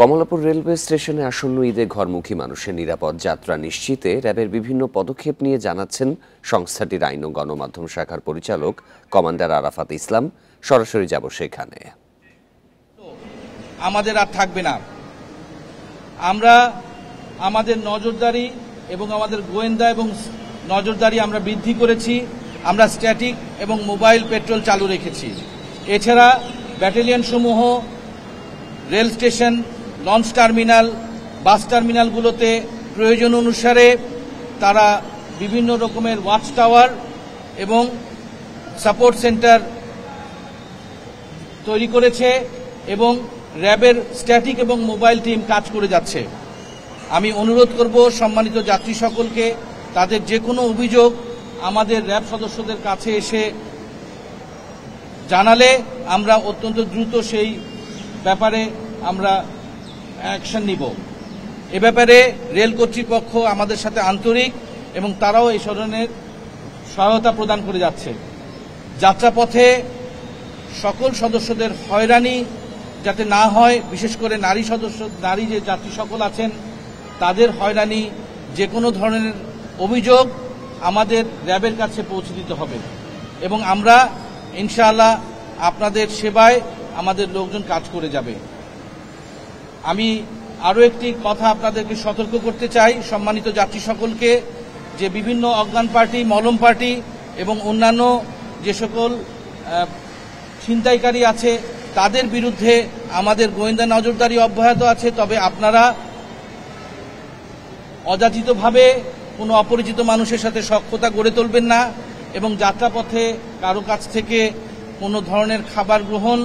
Kamalapur railway স্টেশনে আসন্ন ঈদে ঘরমুখী মানুষের নিরাপদ যাত্রা নিশ্চিতে র্যাবের বিভিন্ন পদক্ষেপ নিয়ে জানাচ্ছেন সংস্থাটির আইন ও গণমাধ্যম শাখার পরিচালক কমান্ডার আরাফাত ইসলাম সরাসরি যাব সেখানে আমাদের আর থাকবে না আমরা আমাদের নজরদারি এবং আমাদের গোয়েন্দা এবং নজরদারি আমরা বৃদ্ধি করেছি আমরা স্ট্যাটিক এবং মোবাইল পেট্রোল চালু রেখেছি এছাড়া ব্যাটালিয়ন সমূহ rail station launch terminal bus টার্মিনালগুলোতে প্রয়োজন অনুসারে তারা বিভিন্ন রকমের ওয়াচ টাওয়ার এবং সাপোর্ট সেন্টার তৈরি করেছে এবং র্যাবের স্ট্যাটিক এবং মোবাইল টিম কাজ করে যাচ্ছে আমি অনুরোধ করব সম্মানিত যাত্রী সকলকে তাদের যে কোনো অভিযোগ আমাদের র্যাব সদস্যদের কাছে এসে জানালে আমরা অত্যন্ত দ্রুত সেই ব্যাপারে আমরা অ্যাকশন নিব এ ব্যাপারে রেল কর্তৃপক্ষ আমাদের সাথে আন্তরিক এবং তারাও এই ধরনের সহায়তা প্রদান করে যাচ্ছে যাত্রাপথে সকল সদস্যদের হয়রানি যাতে না হয় বিশেষ করে নারী সদস্য নারী যে যাত্রী সকল আছেন তাদের হয়রানি যে কোনো ধরনের অভিযোগ আমাদের র্যাবের কাছে পৌঁছে দিতে হবে এবং আমরা ইনশাআল্লাহ আপনাদের সেবায় আমাদের লোকজন কাজ করে যাবে আমি আরও একটি কথা আপনাদেরকে সতর্ক করতে চাই সম্মানিত যাত্রী সকলকে যে বিভিন্ন অজ্ঞান পার্টি মলম পার্টি এবং অন্যান্য যে সকল ছিনতাইকারী আছে তাদের বিরুদ্ধে আমাদের গোয়েন্দা নজরদারি অব্যাহত আছে তবে আপনারা অযাচিতভাবে কোনো অপরিচিত মানুষের সাথে সক্ষতা গড়ে তুলবেন না এবং যাত্রাপথে কারো কাছ থেকে কোনো ধরনের খাবার গ্রহণ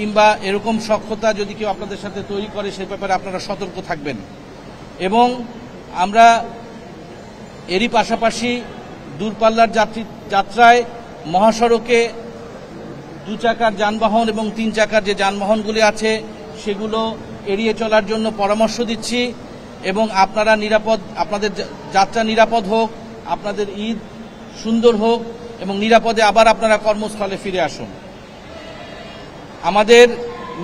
কিংবা এরকম সক্ষতা যদি কেউ আপনাদের সাথে তৈরি করে সে ব্যাপারে আপনারা সতর্ক থাকবেন এবং আমরা এরই পাশাপাশি দূরপাল্লার যাত্রী যাত্রায় মহাসড়কে দু চাকার যানবাহন এবং তিন চাকার যে যানবাহনগুলি আছে সেগুলো এড়িয়ে চলার জন্য পরামর্শ দিচ্ছি এবং আপনারা নিরাপদ আপনাদের যাত্রা নিরাপদ হোক আপনাদের ঈদ সুন্দর হোক এবং নিরাপদে আবার আপনারা কর্মস্থলে ফিরে আসুন আমাদের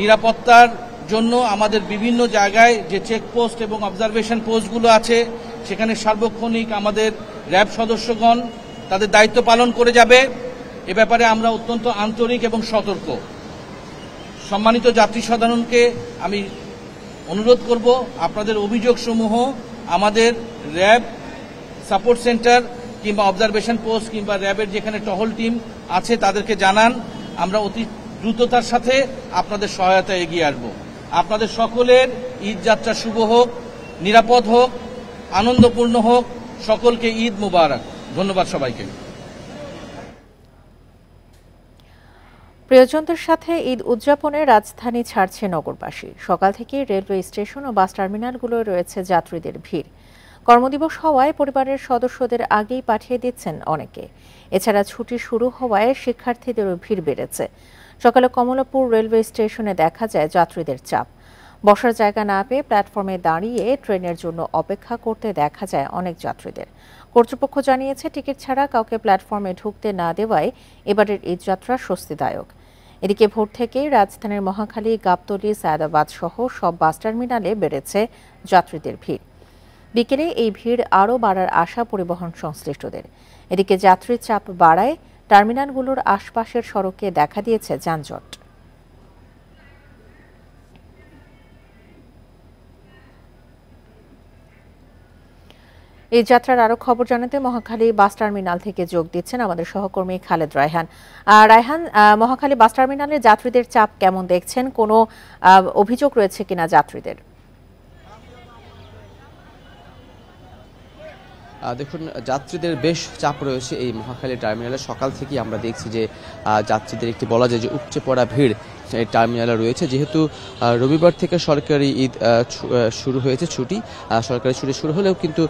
নিরাপত্তার জন্য আমাদের বিভিন্ন জায়গায় যে চেকপোস্ট এবং অবজারভেশন পোস্টগুলো আছে সেখানে সার্বক্ষণিক আমাদের র্যাব সদস্যগণ তাদের দায়িত্ব পালন করে যাবে এ ব্যাপারে আমরা অত্যন্ত আন্তরিক এবং সতর্ক সম্মানিত যাত্রী সাধারণকে আমি অনুরোধ করব আপনাদের অভিযোগসমূহ আমাদের র্যাব সাপোর্ট সেন্টার কিংবা অবজারভেশন পোস্ট কিংবা র্যাবের যেখানে টহল টিম আছে তাদেরকে জানান আমরা অতি দ্রুততার সাথে আপনাদের সহায়তা এগিয়ে আসব আপনাদের সকলের ঈদ যাত্রা শুভ হোক নিরাপদ হোক আনন্দপূর্ণ হোক সকলকে ঈদ মুবারক ধন্যবাদ সবাইকে প্রিয়জনদের সাথে ঈদ উদযাপনে রাজধানী ছাড়ছে নগরবাসী সকাল থেকে রেলওয়ে স্টেশন ও বাস টার্মিনালগুলোয় রয়েছে যাত্রীদের ভিড় কর্মদিবস হওয়ায় পরিবারের সদস্যদের আগেই পাঠিয়ে দিচ্ছেন অনেকে এছাড়া ছুটি শুরু হওয়ায় শিক্ষার্থীদেরও ভিড় বেড়েছে সকালে কমলাপুর রেলওয়ে স্টেশনে দেখা যায় যাত্রীদের চাপ বসার জায়গা না পেয়ে প্ল্যাটফর্মে দাঁড়িয়ে ট্রেনের জন্য অপেক্ষা করতে দেখা যায় অনেক যাত্রীদের কর্তৃপক্ষ জানিয়েছে টিকিট ছাড়া কাউকে প্ল্যাটফর্মে ঢুকতে না দেওয়ায় এবারের এই যাত্রা স্বস্তিদায়ক এদিকে ভোর থেকে রাজধানীর মহাখালী গাবতলী সায়দাবাদ সহ সব বাস টার্মিনালে বেড়েছে যাত্রীদের ভিড় বিকেলে এই ভিড় আরও বাড়ার আশা পরিবহন সংশ্লিষ্টদের এদিকে যাত্রীর চাপ বাড়ায় টার্মিনালগুলোর আশপাশের সড়কে দেখা দিয়েছে যানজট এই যাত্রার আরো খবর জানাতে মহাখালী বাস টার্মিনাল থেকে যোগ দিচ্ছেন আমাদের সহকর্মী খালেদ রায়হান রায়হান মহাখালী বাস টার্মিনালে যাত্রীদের চাপ কেমন দেখছেন কোনো অভিযোগ রয়েছে কিনা যাত্রীদের দেখুন যাত্রীদের বেশ চাপ রয়েছে এই মহাখালী টার্মিনালে সকাল থেকেই আমরা দেখছি যে যাত্রীদের একটি বলা যায় যে উপচে পড়া ভিড় এই টার্মিনালে রয়েছে যেহেতু রবিবার থেকে সরকারি ঈদ শুরু হয়েছে ছুটি সরকারি ছুটি শুরু হলেও কিন্তু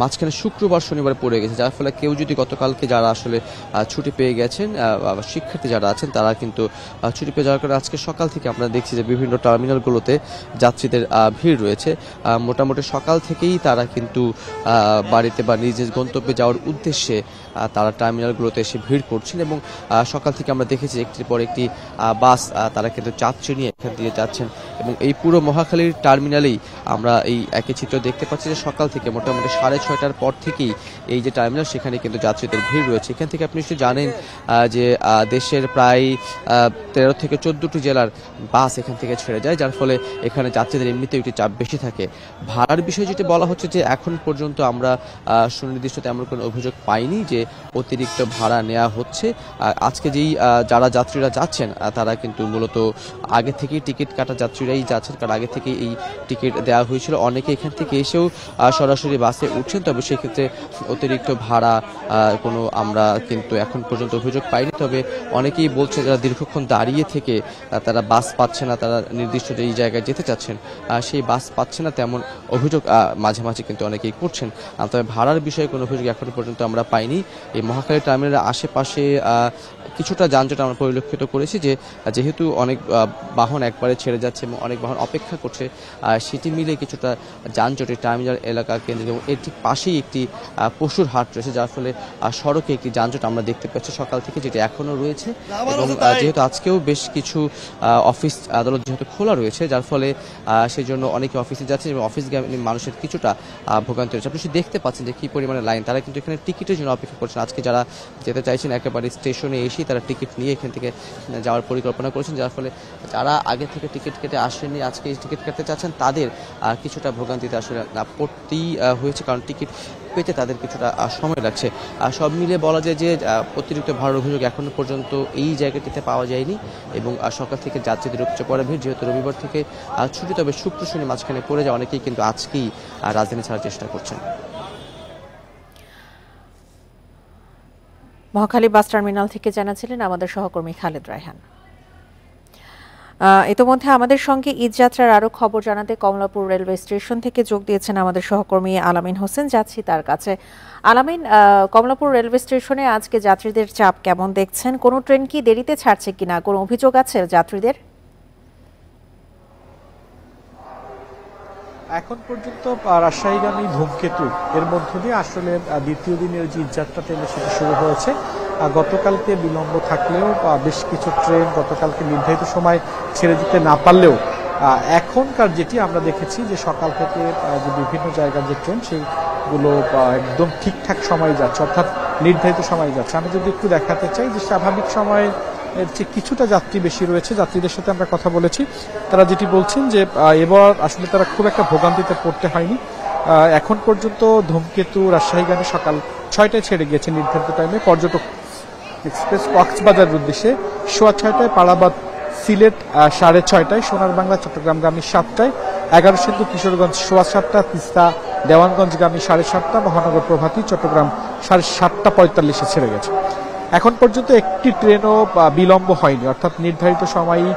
মাঝখানে শুক্রবার শনিবার পড়ে গেছে যার ফলে কেউ যদি গতকালকে যারা আসলে ছুটি পেয়ে গেছেন শিক্ষার্থী যারা আছেন তারা কিন্তু ছুটি পেয়ে যাওয়ার কারণে আজকে সকাল থেকে আমরা দেখছি যে বিভিন্ন টার্মিনালগুলোতে যাত্রীদের ভিড় রয়েছে মোটামুটি সকাল থেকেই তারা কিন্তু বাড়িতে বা নিজের গন্তব্যে যাওয়ার উদ্দেশ্যে তারা টার্মিনালগুলোতে এসে ভিড় করছেন এবং সকাল থেকে আমরা দেখেছি একটির পর একটি বাস তারা কিন্তু চাচ্ছে নিয়ে এখান দিয়ে যাচ্ছেন এবং এই পুরো মহাখালীর টার্মিনালেই আমরা এই একই চিত্র দেখতে পাচ্ছি যে সকাল থেকে মোটামুটি সাড়ে ছয়টার পর থেকেই এই যে টার্মিনাল সেখানে কিন্তু যাত্রীদের ভিড় রয়েছে এখান থেকে আপনি নিশ্চয়ই জানেন যে দেশের প্রায় তেরো থেকে চোদ্দটি জেলার বাস এখান থেকে ছেড়ে যায় যার ফলে এখানে যাত্রীদের এমনিতেও একটি চাপ বেশি থাকে ভাড়ার বিষয়ে যেটি বলা হচ্ছে যে এখন পর্যন্ত আমরা সুনির্দিষ্ট তেমন কোনো অভিযোগ পাইনি যে অতিরিক্ত ভাড়া নেওয়া হচ্ছে আজকে যেই যারা যাত্রীরা যাচ্ছেন তারা কিন্তু মূলত আগে থেকেই টিকিট কাটা যাত্রী যাত্রীরাই যাচ্ছেন কারণ আগে থেকে এই টিকিট দেওয়া হয়েছিল অনেকে এখান থেকে এসেও সরাসরি বাসে উঠছেন তবে সেক্ষেত্রে অতিরিক্ত ভাড়া কোনো আমরা কিন্তু এখন পর্যন্ত অভিযোগ পাইনি তবে অনেকেই বলছে যারা দীর্ঘক্ষণ দাঁড়িয়ে থেকে তারা বাস পাচ্ছে না তারা নির্দিষ্ট যেই জায়গায় যেতে চাচ্ছেন সেই বাস পাচ্ছে না তেমন অভিযোগ মাঝে মাঝে কিন্তু অনেকেই করছেন তবে ভাড়ার বিষয়ে কোনো অভিযোগ এখন পর্যন্ত আমরা পাইনি এই মহাকালী টার্মিনালের আশেপাশে কিছুটা যানজট আমরা পরিলক্ষিত করেছি যে যেহেতু অনেক বাহন একবারে ছেড়ে যাচ্ছে এবং অনেক বাহন অপেক্ষা করছে সেটি মিলে কিছুটা যানজটে টার্মিনাল এলাকা কেন্দ্র এবং এর ঠিক পাশেই একটি পশুর হাট রয়েছে যার ফলে সড়কে একটি যানজট আমরা দেখতে পাচ্ছি সকাল থেকে যেটি এখনও রয়েছে এবং যেহেতু আজকেও বেশ কিছু অফিস আদালত যেহেতু খোলা রয়েছে যার ফলে সেই জন্য অনেকে অফিসে যাচ্ছে এবং অফিস অফিসগামী মানুষের কিছুটা ভোগান্তি রয়েছে আপনি দেখতে পাচ্ছেন যে কী পরিমাণে লাইন তারা কিন্তু এখানে টিকিটের জন্য অপেক্ষা করছেন আজকে যারা যেতে চাইছেন একেবারে স্টেশনে এসেই তারা টিকিট নিয়ে এখান থেকে যাওয়ার পরিকল্পনা করেছেন যার ফলে যারা আগে থেকে টিকিট কেটে আসেনি আজকে টিকিট কাটতে চাচ্ছেন তাদের কিছুটা ভোগান্তিতে আসলে পড়তেই হয়েছে কারণ টিকিট পেতে তাদের কিছুটা সময় লাগছে সব মিলে বলা যায় যে অতিরিক্ত ভাড়ার অভিযোগ এখনও পর্যন্ত এই জায়গাটিতে পাওয়া যায়নি এবং সকাল থেকে যাত্রীদের উপচে পড়া ভিড় যেহেতু রবিবার থেকে ছুটি তবে শুক্র শনি মাঝখানে পড়ে যায় অনেকেই কিন্তু আজকেই রাজধানী ছাড়ার চেষ্টা করছেন মহাখালী বাস টার্মিনাল থেকে জানাছিলেন আমাদের সহকর্মী খালেদ রায়হান ইতোমধ্যে আমাদের সঙ্গে ঈদযাত্রার আরো খবর জানাতে কমলাপুর রেলওয়ে স্টেশন থেকে যোগ দিয়েছেন আমাদের সহকর্মী আলামিন হোসেন যাচ্ছি তার কাছে আলামিন কমলাপুর রেলওয়ে স্টেশনে আজকে যাত্রীদের চাপ কেমন দেখছেন কোনো ট্রেন কি দেরিতে ছাড়ছে কিনা কোনো অভিযোগ আছে যাত্রীদের এখন পর্যন্ত রাজশাহীগামী ধূমকেতু এর মধ্য দিয়ে আসলে দ্বিতীয় দিনের যে যাত্রা ট্রেনে সেটা শুরু হয়েছে গতকালকে বিলম্ব থাকলেও বেশ কিছু ট্রেন গতকালকে নির্ধারিত সময় ছেড়ে দিতে না পারলেও এখনকার যেটি আমরা দেখেছি যে সকাল থেকে যে বিভিন্ন জায়গার যে ট্রেন সেইগুলো একদম ঠিকঠাক সময়ে যাচ্ছে অর্থাৎ নির্ধারিত সময় যাচ্ছে আমি যদি একটু দেখাতে চাই যে স্বাভাবিক সময়ে এর চেয়ে কিছুটা যাত্রী বেশি রয়েছে যাত্রীদের সাথে আমরা কথা বলেছি তারা যেটি বলছেন যে এবার আসলে তারা খুব একটা ভোগান্তিতে পড়তে হয়নি এখন পর্যন্ত ধূমকেতু রাজশাহীগামী সকাল ছয়টায় ছেড়ে গিয়েছে নির্ধারিত টাইমে পর্যটক এক্সপ্রেস কক্সবাজারের উদ্দেশ্যে সোয়া ছয়টায় পাড়াবাদ সিলেট সাড়ে ছয়টায় সোনার বাংলা চট্টগ্রামগামী সাতটায় এগারো সিন্ধু কিশোরগঞ্জ সোয়া সাতটা তিস্তা দেওয়ানগঞ্জগামী সাড়ে সাতটা মহানগর প্রভাতী চট্টগ্রাম সাড়ে সাতটা পঁয়তাল্লিশে ছেড়ে গেছে এখন পর্যন্ত একটি ট্রেনও বিলম্ব হয়নি অর্থাৎ নির্ধারিত সময়ই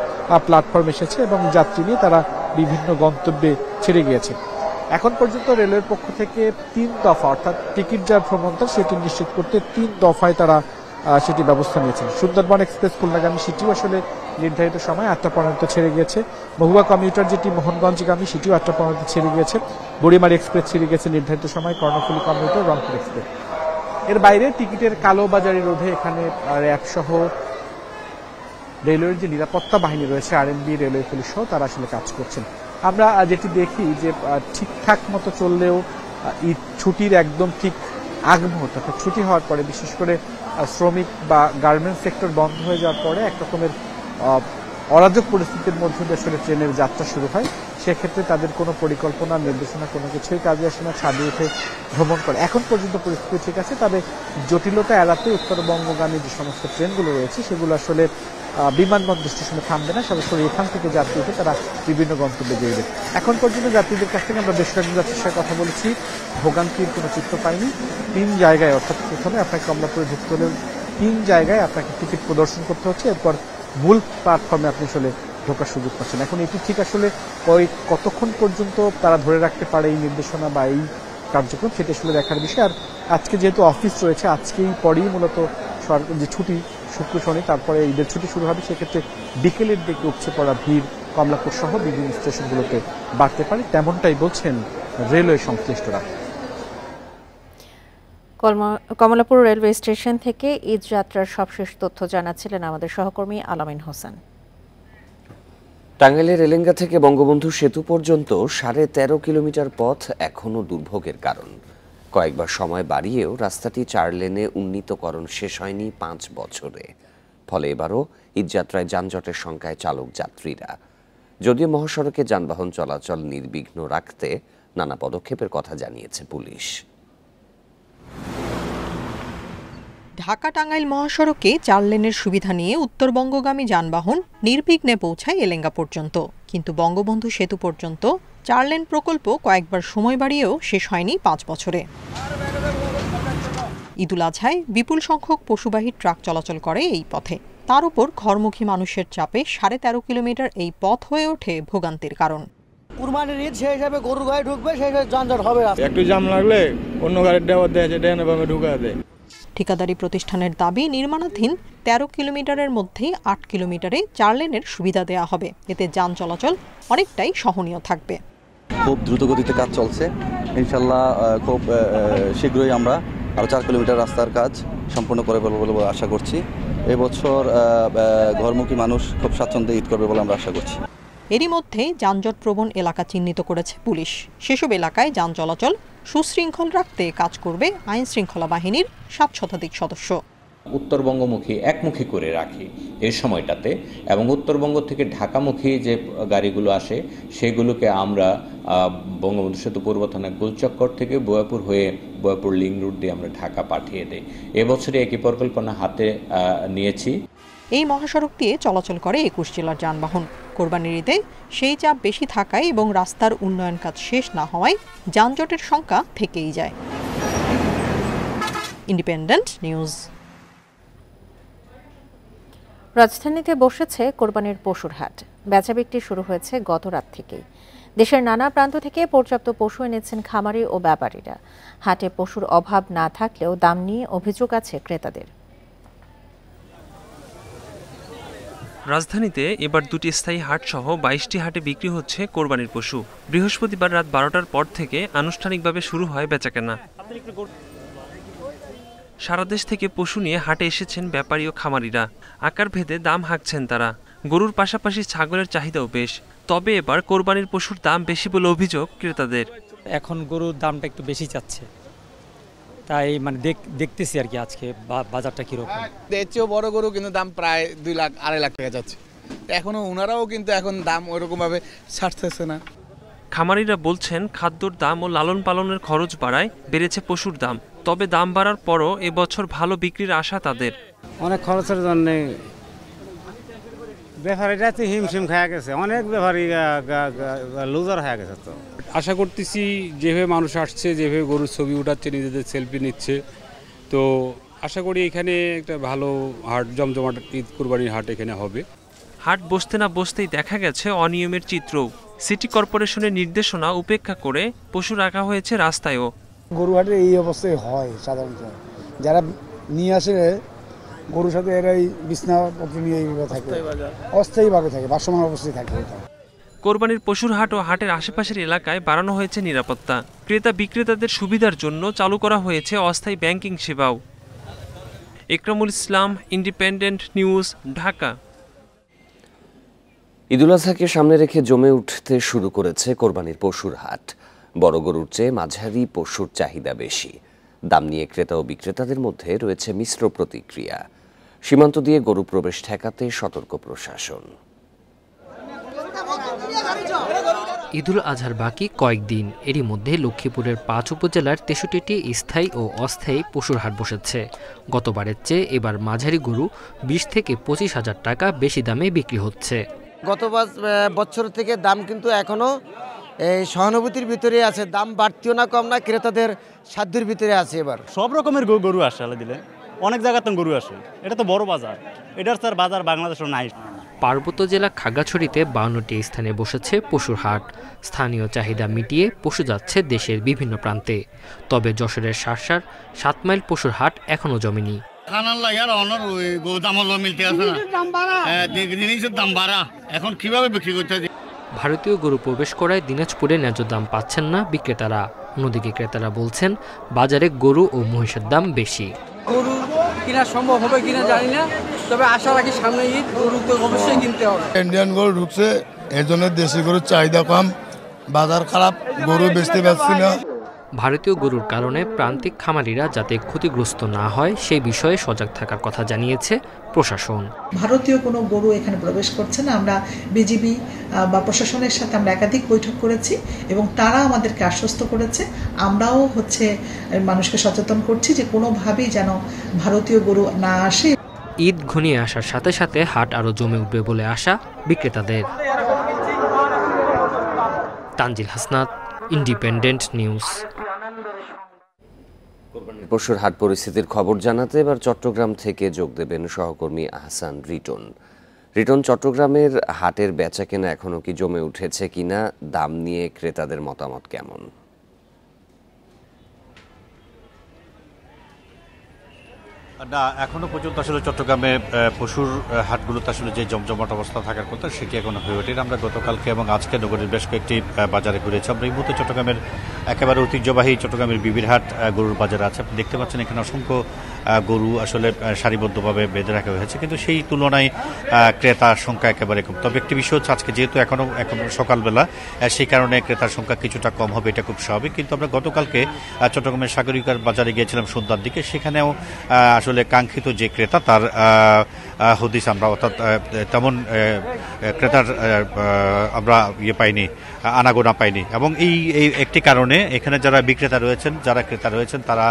প্ল্যাটফর্ম এসেছে এবং যাত্রী নিয়ে তারা বিভিন্ন গন্তব্যে ছেড়ে গিয়েছে এখন পর্যন্ত রেলের পক্ষ থেকে তিন দফা অর্থাৎ টিকিট যার ভ্রমণটা সেটি নিশ্চিত করতে তিন দফায় তারা সেটি ব্যবস্থা নিয়েছেন সুন্দরবন এক্সপ্রেস খুলনাগামী সেটিও আসলে নির্ধারিত সময় আটটা পর্যন্ত ছেড়ে গিয়েছে মহুয়া কমিউটার যেটি মোহনগঞ্জগামী সেটিও আটটা পর্যন্ত ছেড়ে গিয়েছে বুড়িমারি এক্সপ্রেস ছেড়ে গেছে নির্ধারিত সময় কর্ণফুলী কমিউটার রংপুর এক্সপ্রেস এর বাইরে টিকিটের কালোবাজারি রোধে এখানে সহ রেলওয়ের যে নিরাপত্তা বাহিনী রয়েছে আর আরএনবি রেলওয়ে পুলিশ সহ তারা আসলে কাজ করছেন আমরা যেটি দেখি যে ঠিকঠাক মতো চললেও ঈদ ছুটির একদম ঠিক আগ মুহূর্ত অর্থাৎ ছুটি হওয়ার পরে বিশেষ করে শ্রমিক বা গার্মেন্টস সেক্টর বন্ধ হয়ে যাওয়ার পরে এক রকমের অরাজক পরিস্থিতির মধ্যে আসলে ট্রেনের যাত্রা শুরু হয় সেক্ষেত্রে তাদের কোনো পরিকল্পনা নির্দেশনা কোনো কিছুই কাজে আসে না ছাদে উঠে ভ্রমণ করে এখন পর্যন্ত পরিস্থিতি ঠিক আছে তবে জটিলতা এড়াতে উত্তরবঙ্গগামী যে সমস্ত ট্রেনগুলো রয়েছে সেগুলো আসলে বিমানবন্দর স্টেশনে থামবে না সরাসরি এখান থেকে যাত্রী উঠে তারা বিভিন্ন গন্তব্যে যাবে এখন পর্যন্ত যাত্রীদের কাছ থেকে আমরা বেশ কয়েকজন যাত্রীর সাথে কথা বলেছি ভোগান্তির কোনো চিত্র পাইনি তিন জায়গায় অর্থাৎ প্রথমে আপনাকে কমলাপুরে ঢুকতে হলে তিন জায়গায় আপনাকে টিকিট প্রদর্শন করতে হচ্ছে এরপর মূল প্ল্যাটফর্মে আপনি আসলে ঢোকার সুযোগ পাচ্ছেন এখন এটি ঠিক আসলে ওই কতক্ষণ পর্যন্ত তারা ধরে রাখতে পারে এই নির্দেশনা বা এই কার্যক্রম সেটা আসলে দেখার বিষয় আর আজকে যেহেতু অফিস রয়েছে আজকেই পরেই মূলত সরকার যে ছুটি শুক্র শনি তারপরে ঈদের ছুটি শুরু হবে সেক্ষেত্রে বিকেলের দিকে উপচে পড়া ভিড় কমলাপুর সহ বিভিন্ন স্টেশনগুলোতে বাড়তে পারে তেমনটাই বলছেন রেলওয়ে সংশ্লিষ্টরা কমলাপুর রেলওয়ে স্টেশন থেকে ঈদ যাত্রার সবশেষ তথ্য জানাচ্ছিলেন আমাদের সহকর্মী আলামিন হোসেন টাঙ্গাইলের রেলেঙ্গা থেকে বঙ্গবন্ধু সেতু পর্যন্ত সাড়ে তেরো কিলোমিটার পথ এখনও দুর্ভোগের কারণ কয়েকবার সময় বাড়িয়েও রাস্তাটি চার লেনে উন্নীতকরণ শেষ হয়নি পাঁচ বছরে ফলে এবারও ঈদযাত্রায় যানজটের সংখ্যায় চালক যাত্রীরা যদিও মহাসড়কে যানবাহন চলাচল নির্বিঘ্ন রাখতে নানা পদক্ষেপের কথা জানিয়েছে পুলিশ ঢাকা টাঙ্গাইল মহাসড়কে চার লেনের সুবিধা নিয়ে উত্তরবঙ্গগামী যানবাহন নির্বিঘ্নে পৌঁছায় এলেঙ্গা পর্যন্ত কিন্তু বঙ্গবন্ধু সেতু পর্যন্ত চার লেন প্রকল্প কয়েকবার সময় বাড়িয়েও শেষ হয়নি পাঁচ বছরে ঈদুল আজহায় বিপুল সংখ্যক পশুবাহী ট্রাক চলাচল করে এই পথে তার উপর ঘরমুখী মানুষের চাপে সাড়ে তেরো কিলোমিটার এই পথ হয়ে ওঠে ভোগান্তির কারণ কুরবানির ঈদ সেই হিসাবে গরুর গায়ে ঢুকবে সেই হিসাবে যানজট হবে একটু জাম লাগলে অন্য গাড়ির ড্রাইভার দেওয়া যায় ড্রাইভার ঢুকা দেয় ঠিকাদারি প্রতিষ্ঠানের দাবি নির্মাণাধীন ১৩ কিলোমিটারের মধ্যেই আট কিলোমিটারে চার লেনের সুবিধা দেয়া হবে এতে যান চলাচল অনেকটাই সহনীয় থাকবে খুব দ্রুত গতিতে কাজ চলছে ইনশাল্লাহ খুব শীঘ্রই আমরা আরও চার কিলোমিটার রাস্তার কাজ সম্পূর্ণ করে বলবো বলে আশা করছি এবছর ঘরমুখী মানুষ খুব স্বাচ্ছন্দ্যে ঈদ করবে বলে আমরা আশা করছি এরই মধ্যেই যানজট প্রবণ এলাকা চিহ্নিত করেছে পুলিশ সেসব এলাকায় যান চলাচল সুশৃঙ্খল রাখতে কাজ করবে আইন শৃঙ্খলা বাহিনীর সাত শতাধিক সদস্য উত্তরবঙ্গমুখী একমুখী করে রাখি এই সময়টাতে এবং উত্তরবঙ্গ থেকে ঢাকামুখী যে গাড়িগুলো আসে সেগুলোকে আমরা বঙ্গবন্ধু সেতু পূর্ব থানা গোলচক্কর থেকে বয়াপুর হয়ে বয়াপুর লিং রুট দিয়ে আমরা ঢাকা পাঠিয়ে দিই এবছরে একই পরিকল্পনা হাতে নিয়েছি এই মহাসড়ক দিয়ে চলাচল করে একুশ জেলার যানবাহন কোরবানির ঈদে সেই চাপ বেশি থাকায় এবং রাস্তার উন্নয়ন কাজ শেষ না হওয়ায় যানজটের সংখ্যা থেকেই যায় ইন্ডিপেন্ডেন্ট নিউজ রাজধানীতে বসেছে কোরবানির পশুর হাট বেচা বিক্রি শুরু হয়েছে গত রাত থেকেই দেশের নানা প্রান্ত থেকে পর্যাপ্ত পশু এনেছেন খামারি ও ব্যাপারীরা হাটে পশুর অভাব না থাকলেও দাম নিয়ে অভিযোগ আছে ক্রেতাদের রাজধানীতে এবার দুটি স্থায়ী হাটসহ বাইশটি হাটে বিক্রি হচ্ছে কোরবানির পশু বৃহস্পতিবার রাত বারোটার পর থেকে আনুষ্ঠানিকভাবে শুরু হয় বেচাকেনা সারা দেশ থেকে পশু নিয়ে হাটে এসেছেন ব্যাপারী ও খামারিরা আকার ভেদে দাম হাঁকছেন তারা গরুর পাশাপাশি ছাগলের চাহিদাও বেশ তবে এবার কোরবানির পশুর দাম বেশি বলে অভিযোগ ক্রেতাদের এখন গরুর দামটা একটু বেশি চাচ্ছে তাই মানে দেখতেছি আর কি আজকে বাজারটা কীরকম এর চেয়েও বড় গরু কিন্তু দাম প্রায় দুই লাখ আড়াই লাখ টাকা যাচ্ছে এখনও ওনারাও কিন্তু এখন দাম ওইরকমভাবে ছাড়তেছে না খামারিরা বলছেন খাদ্যর দাম ও লালন পালনের খরচ বাড়ায় বেড়েছে পশুর দাম তবে দাম বাড়ার পরও এবছর ভালো বিক্রির আশা তাদের অনেক খরচের জন্য ব্যাপারীরা তো হিমশিম খায়া গেছে অনেক ব্যাপারী লুজার হয়ে গেছে তো আশা করতেছি যেভাবে মানুষ আসছে যেভাবে গরুর ছবি উঠাচ্ছে নিজেদের সেলফি নিচ্ছে তো আশা করি এখানে একটা ভালো হাট জমজমাট ঈদ কুরবানির হাট এখানে হবে হাট বসতে না বসতেই দেখা গেছে অনিয়মের চিত্র সিটি কর্পোরেশনের নির্দেশনা উপেক্ষা করে পশু রাখা হয়েছে রাস্তায়ও গরু হাটের এই অবস্থায় হয় সাধারণত যারা নিয়ে আসে গরুর সাথে এরাই বিছনা নিয়ে এইভাবে থাকে অস্থায়ীভাবে থাকে ভাসমান অবস্থায় থাকে এটা কোরবানির পশুর হাট ও হাটের আশেপাশের এলাকায় বাড়ানো হয়েছে নিরাপত্তা ক্রেতা বিক্রেতাদের সুবিধার জন্য চালু করা হয়েছে অস্থায়ী ব্যাংকিং সেবাও একরামুল ইসলাম ইন্ডিপেন্ডেন্ট নিউজ ঢাকা ঈদুল আজহাকে সামনে রেখে জমে উঠতে শুরু করেছে কোরবানির পশুর হাট বড় গরুর চেয়ে মাঝারি পশুর চাহিদা বেশি দাম নিয়ে ক্রেতা ও বিক্রেতাদের মধ্যে রয়েছে মিশ্র প্রতিক্রিয়া সীমান্ত দিয়ে গরু প্রবেশ ঠেকাতে সতর্ক প্রশাসন ঈদুল আজহার বাকি কয়েকদিন এরই মধ্যে লক্ষ্মীপুরের পাঁচ উপজেলার তেষট্টিটি স্থায়ী ও অস্থায়ী পশুর হাট বসেছে গতবারের চেয়ে এবার মাঝারি গরু বিশ থেকে পঁচিশ হাজার টাকা বেশি দামে বিক্রি হচ্ছে গত বছর থেকে দাম কিন্তু এখনও এই সহানুভূতির ভিতরে আছে দাম বাড়তিও না কম না ক্রেতাদের সাধ্যের ভিতরে আছে এবার সব রকমের গরু আসে আলাদা দিলে অনেক জায়গাতে গরু আসে এটা তো বড় বাজার এটার স্যার বাজার বাংলাদেশও নাই পার্বত্য জেলা খাগড়াছড়িতে বাউন্নটি স্থানে বসেছে পশুর হাট স্থানীয় চাহিদা মিটিয়ে পশু যাচ্ছে দেশের বিভিন্ন প্রান্তে তবে যশোরের সারসার সাত মাইল পশুর হাট এখনও জমেনি দাম জিনিসের হ্যাঁ, দাম বাড়া এখন কিভাবে বিক্রি করতে ভারতীয় গরু প্রবেশ করায় দিনাজপুরে ন্যায্য দাম পাচ্ছেন না বিক্রেতারা অন্যদিকে ক্রেতারা বলছেন বাজারে গরু ও মহিষের দাম বেশি গরু কিনা সম্ভব হবে কিনা জানি না তবে আশা রাখি সামনে ঈদ গরু তো অবশ্যই কিনতে হবে ইন্ডিয়ান গরু ঢুকছে এর জন্য দেশি গরুর চাহিদা কম বাজার খারাপ গরু বেচতে পারছি না ভারতীয় গরুর কারণে প্রান্তিক খামারিরা যাতে ক্ষতিগ্রস্ত না হয় সেই বিষয়ে সজাগ থাকার কথা জানিয়েছে প্রশাসন ভারতীয় কোনো গরু এখানে প্রবেশ করছে না আমরা বিজিবি বা প্রশাসনের সাথে আমরা একাধিক বৈঠক করেছি এবং তারা আমাদেরকে আশ্বস্ত করেছে আমরাও হচ্ছে মানুষকে সচেতন করছি যে কোনোভাবেই যেন ভারতীয় গরু না আসে ঈদ ঘনিয়ে আসার সাথে সাথে হাট আরও জমে উঠবে বলে আশা বিক্রেতাদের তানজিল হাসনাত ইন্ডিপেন্ডেন্ট নিউজ পরশুর হাট পরিস্থিতির খবর জানাতে এবার চট্টগ্রাম থেকে যোগ দেবেন সহকর্মী আহসান রিটন রিটন চট্টগ্রামের হাটের বেচা কেনা এখনও কি জমে উঠেছে কিনা দাম নিয়ে ক্রেতাদের মতামত কেমন না এখনো পর্যন্ত আসলে চট্টগ্রামে পশুর হাটগুলোতে আসলে যে জমজমাট অবস্থা থাকার কথা সেটি এখনো হয়ে ওঠেনি আমরা গতকালকে এবং আজকে নগরীর বেশ কয়েকটি বাজারে ঘুরেছি আমরা এই মুহূর্তে চট্টগ্রামের একেবারে ঐতিহ্যবাহী চট্টগ্রামের বিবির হাট গরুর বাজার আছে আপনি দেখতে পাচ্ছেন এখানে অসংখ্য গরু আসলে সারিবদ্ধভাবে বেঁধে রাখা হয়েছে কিন্তু সেই তুলনায় ক্রেতার সংখ্যা একেবারে কম তবে একটি বিষয় হচ্ছে আজকে যেহেতু এখনও এখন সকালবেলা সেই কারণে ক্রেতার সংখ্যা কিছুটা কম হবে এটা খুব স্বাভাবিক কিন্তু আমরা গতকালকে চট্টগ্রামের সাগরিকার বাজারে গিয়েছিলাম সন্ধ্যার দিকে সেখানেও আসলে কাঙ্ক্ষিত যে ক্রেতা তার হুদিস আমরা অর্থাৎ তেমন ক্রেতার আমরা ইয়ে পাইনি আনাগোনা পাইনি এবং এই এই একটি কারণে এখানে যারা বিক্রেতা রয়েছেন যারা ক্রেতা রয়েছেন তারা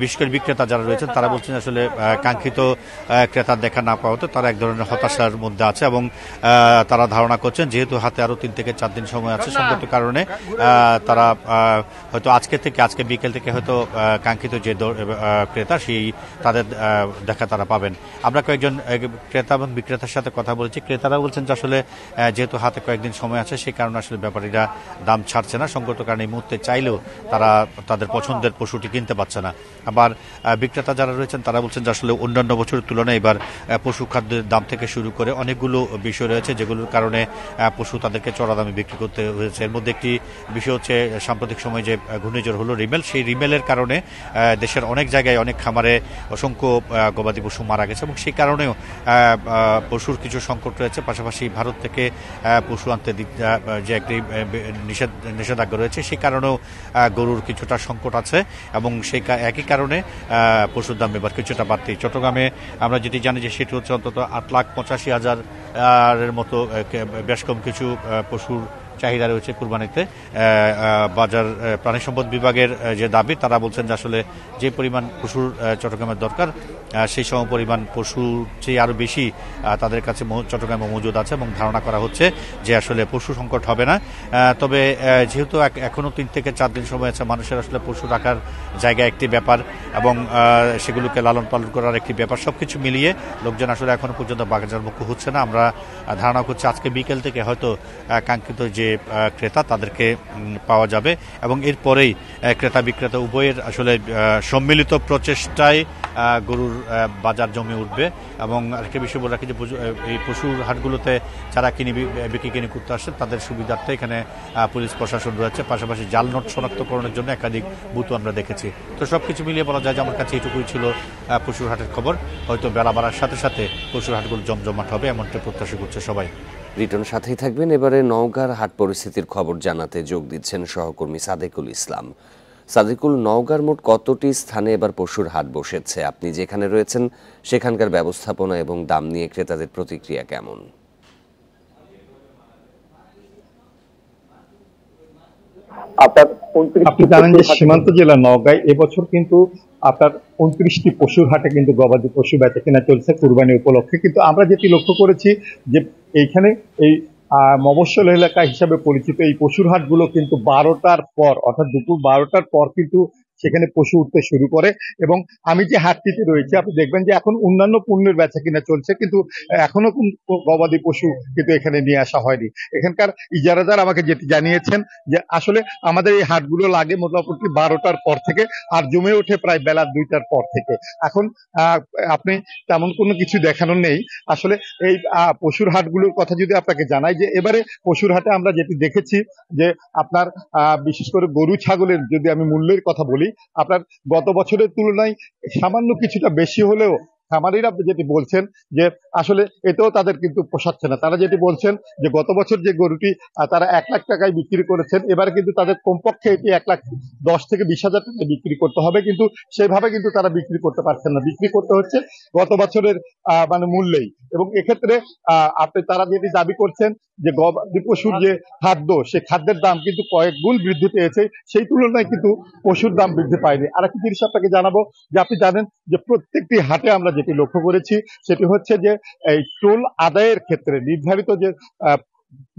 বিশেষ করে বিক্রেতা যারা রয়েছেন তারা বলছেন আসলে কাঙ্ক্ষিত ক্রেতা দেখা না পাওয়াতে তারা এক ধরনের হতাশার মধ্যে আছে এবং তারা ধারণা করছেন যেহেতু হাতে আরও তিন থেকে চার দিন সময় আছে সম্ভবত কারণে তারা হয়তো আজকে থেকে আজকে বিকেল থেকে হয়তো কাঙ্ক্ষিত যে ক্রেতা সেই তাদের দেখা তারা পাবেন আমরা কয়েকজন ক্রেতা এবং বিক্রেতার সাথে কথা বলেছি ক্রেতারা বলছেন যে আসলে যেহেতু হাতে কয়েকদিন সময় আছে সেই কারণে আসলে ব্যাপারীরা দাম ছাড়ছে না সংকট কারণে এই মুহূর্তে চাইলেও তারা তাদের পছন্দের পশুটি কিনতে পারছে না আবার বিক্রেতা যারা রয়েছেন তারা বলছেন যে আসলে অন্যান্য বছরের তুলনায় এবার পশু খাদ্যের দাম থেকে শুরু করে অনেকগুলো বিষয় রয়েছে যেগুলোর কারণে পশু তাদেরকে চড়া দামে বিক্রি করতে হয়েছে এর মধ্যে একটি বিষয় হচ্ছে সাম্প্রতিক সময় যে ঘূর্ণিঝড় হলো রিমেল সেই রিমেলের কারণে দেশের অনেক জায়গায় অনেক খামারে অসংখ্য গবাদি পশু মারা গেছে এবং সেই কারণেও পশুর কিছু সংকট রয়েছে পাশাপাশি ভারত থেকে পশু আনতে যে একটি নিষেধ নিষেধাজ্ঞা রয়েছে সেই কারণেও গরুর কিছুটা সংকট আছে এবং সেই একই কারণে পশুর দাম এবার কিছুটা বাড়তি চট্টগ্রামে আমরা যেটি জানি যে সেটি হচ্ছে অন্তত আট লাখ পঁচাশি হাজারের মতো বেশ কম কিছু পশুর চাহিদা রয়েছে কুরবানিতে বাজার প্রাণী সম্পদ বিভাগের যে দাবি তারা বলছেন যে আসলে যে পরিমাণ পশুর চট্টগ্রামের দরকার সেই সম পরিমাণ পশুর চেয়ে আরও বেশি তাদের কাছে চট্টগ্রামে মজুদ আছে এবং ধারণা করা হচ্ছে যে আসলে পশু সংকট হবে না তবে যেহেতু এখনও তিন থেকে চার দিন সময় আছে মানুষের আসলে পশু রাখার জায়গা একটি ব্যাপার এবং সেগুলোকে লালন পালন করার একটি ব্যাপার সব কিছু মিলিয়ে লোকজন আসলে এখনও পর্যন্ত মুখ্য হচ্ছে না আমরা ধারণা করছি আজকে বিকেল থেকে হয়তো কাঙ্ক্ষিত যে ক্রেতা তাদেরকে পাওয়া যাবে এবং এরপরেই ক্রেতা বিক্রেতা উভয়ের আসলে সম্মিলিত প্রচেষ্টায় গরুর বাজার জমে উঠবে এবং আরেকটা বিষয় বলে রাখি যে এই পশুর হাটগুলোতে যারা কিনে বিক্রি কিনে করতে আসছে তাদের সুবিধার্থে এখানে পুলিশ প্রশাসন রয়েছে পাশাপাশি জাল নোট শনাক্তকরণের জন্য একাধিক বুথ আমরা দেখেছি তো সব কিছু মিলিয়ে বলা যায় যে আমার কাছে এটুকুই ছিল পশুর হাটের খবর হয়তো বেলা বাড়ার সাথে সাথে পশুর হাটগুলো জমজমাট হবে এমনটা প্রত্যাশা করছে সবাই রিটন সাথেই থাকবেন এবারে নওগাঁর হাট পরিস্থিতির খবর জানাতে যোগ দিচ্ছেন সহকর্মী সাদেকুল ইসলাম সাদেকুল নওগাঁর মোট কতটি স্থানে এবার পশুর হাট বসেছে আপনি যেখানে রয়েছেন সেখানকার ব্যবস্থাপনা এবং দাম নিয়ে ক্রেতাদের প্রতিক্রিয়া কেমন আপনার আপনি জানেন যে সীমান্ত জেলা নওগাঁয় এবছর কিন্তু আপনার উনত্রিশটি পশুর হাটে কিন্তু গবাদি পশু বেচা কেনা চলছে কুরবানি উপলক্ষে কিন্তু আমরা যেটি লক্ষ্য করেছি যে এইখানে এই মফস্বল এলাকা হিসাবে পরিচিত এই পশুর হাটগুলো কিন্তু বারোটার পর অর্থাৎ দুপুর বারোটার পর কিন্তু সেখানে পশু উঠতে শুরু করে এবং আমি যে হাটটিতে রয়েছি আপনি দেখবেন যে এখন অন্যান্য পণ্যের বেচা কিনা চলছে কিন্তু এখনো গবাদি পশু কিন্তু এখানে নিয়ে আসা হয়নি এখানকার ইজারাদার আমাকে যেটি জানিয়েছেন যে আসলে আমাদের এই হাটগুলো লাগে মোটামুটি বারোটার পর থেকে আর জমে ওঠে প্রায় বেলা দুইটার পর থেকে এখন আপনি তেমন কোনো কিছু দেখানো নেই আসলে এই পশুর হাটগুলোর কথা যদি আপনাকে জানাই যে এবারে পশুর হাটে আমরা যেটি দেখেছি যে আপনার বিশেষ করে গরু ছাগলের যদি আমি মূল্যের কথা বলি আপনার গত বছরের তুলনায় সামান্য কিছুটা বেশি হলেও খামারিরা যেটি বলছেন যে আসলে এতেও তাদের কিন্তু পোষাচ্ছে না তারা যেটি বলছেন যে গত বছর যে গরুটি তারা এক লাখ টাকায় বিক্রি করেছেন এবার কিন্তু তাদের কমপক্ষে এটি এক লাখ দশ থেকে বিশ হাজার টাকায় বিক্রি করতে হবে কিন্তু সেভাবে কিন্তু তারা বিক্রি করতে পারছেন না বিক্রি করতে হচ্ছে গত বছরের মানে মূল্যেই এবং এক্ষেত্রে আহ আপনি তারা যেটি দাবি করছেন যে গবাদি পশুর যে খাদ্য সে খাদ্যের দাম কিন্তু কয়েক গুণ বৃদ্ধি পেয়েছে সেই তুলনায় কিন্তু পশুর দাম বৃদ্ধি পায়নি আর একটি জিনিস আপনাকে জানাবো যে আপনি জানেন যে প্রত্যেকটি হাটে আমরা যেটি লক্ষ্য করেছি সেটি হচ্ছে যে এই টোল আদায়ের ক্ষেত্রে নির্ধারিত যে